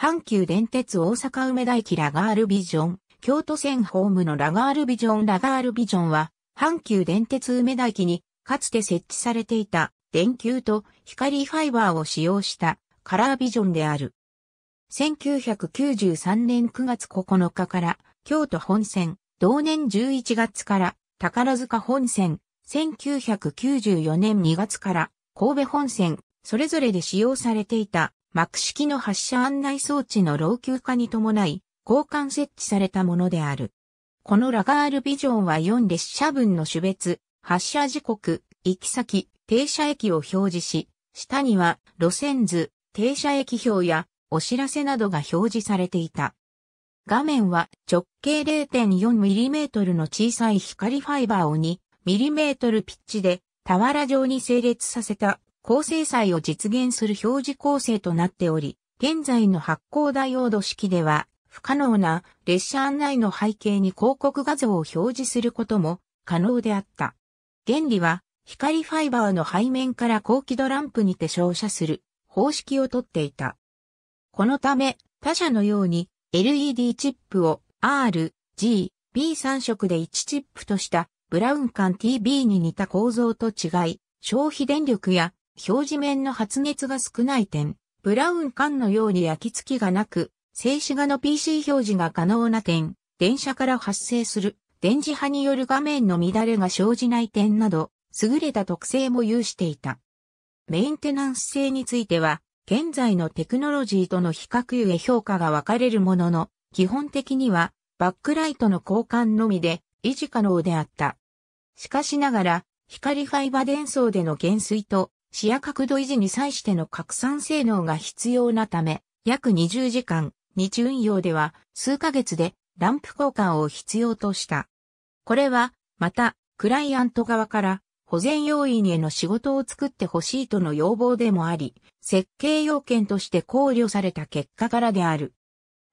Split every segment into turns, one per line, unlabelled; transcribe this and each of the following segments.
阪急電鉄大阪梅田駅ラガールビジョン、京都線ホームのラガールビジョンラガールビジョンは、阪急電鉄梅田駅に、かつて設置されていた、電球と光ファイバーを使用したカラービジョンである。1993年9月9日から京都本線、同年11月から宝塚本線、1994年2月から神戸本線、それぞれで使用されていた、幕式の発射案内装置の老朽化に伴い、交換設置されたものである。このラガールビジョンは4列車分の種別、発車時刻、行き先、停車駅を表示し、下には路線図、停車駅表やお知らせなどが表示されていた。画面は直径 0.4mm の小さい光ファイバーを 2mm ピッチで俵状に整列させた高精細を実現する表示構成となっており、現在の発光ダイオード式では、不可能な列車案内の背景に広告画像を表示することも可能であった。原理は、光ファイバーの背面から高輝度ランプにて照射する方式をとっていた。このため、他社のように LED チップを R、G、B3 色で1チップとしたブラウン管 TB に似た構造と違い、消費電力や表示面の発熱が少ない点、ブラウン管のように焼き付きがなく、静止画の PC 表示が可能な点、電車から発生する電磁波による画面の乱れが生じない点など、優れた特性も有していた。メンテナンス性については、現在のテクノロジーとの比較ゆえ評価が分かれるものの、基本的にはバックライトの交換のみで維持可能であった。しかしながら、光ファイバ伝送での減衰と視野角度維持に際しての拡散性能が必要なため、約20時間、日運用では数ヶ月でランプ交換を必要とした。これは、また、クライアント側から保全要員への仕事を作ってほしいとの要望でもあり、設計要件として考慮された結果からである。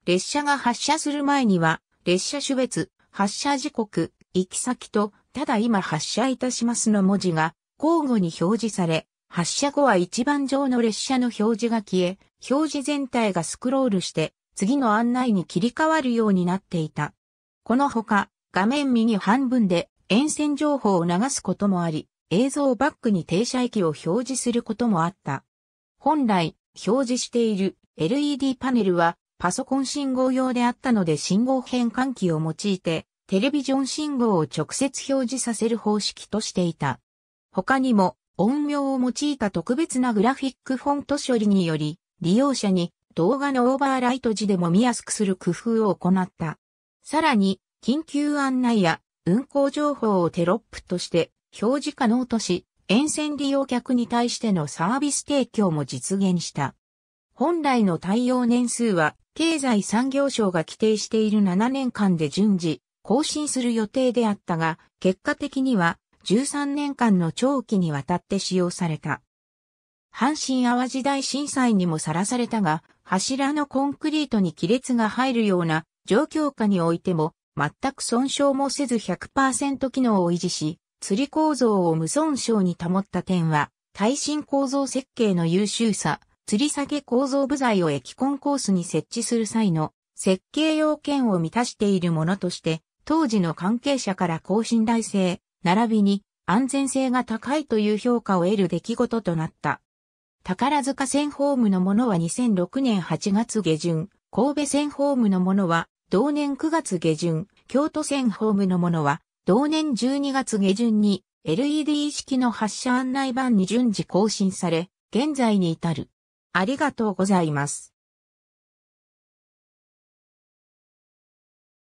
列車が発車する前には、列車種別、発車時刻、行き先と、ただ今発車いたしますの文字が交互に表示され、発車後は一番上の列車の表示が消え、表示全体がスクロールして、次の案内に切り替わるようになっていた。このほか、画面右半分で沿線情報を流すこともあり、映像をバックに停車駅を表示することもあった。本来、表示している LED パネルはパソコン信号用であったので信号変換器を用いて、テレビジョン信号を直接表示させる方式としていた。他にも、音量を用いた特別なグラフィックフォント処理により、利用者に動画のオーバーライト時でも見やすくする工夫を行った。さらに、緊急案内や運行情報をテロップとして表示可能とし、沿線利用客に対してのサービス提供も実現した。本来の対応年数は、経済産業省が規定している7年間で順次、更新する予定であったが、結果的には13年間の長期にわたって使用された。阪神淡路大震災にもさらされたが、柱のコンクリートに亀裂が入るような状況下においても、全く損傷もせず100%機能を維持し、釣り構造を無損傷に保った点は、耐震構造設計の優秀さ、吊り下げ構造部材を液コンコースに設置する際の設計要件を満たしているものとして、当時の関係者から高信頼性、並びに安全性が高いという評価を得る出来事となった。宝塚線ホームのものは2006年8月下旬、神戸線ホームのものは同年9月下旬、京都線ホームのものは同年12月下旬に LED 式の発車案内板に順次更新され、現在に至る。ありがとうございます。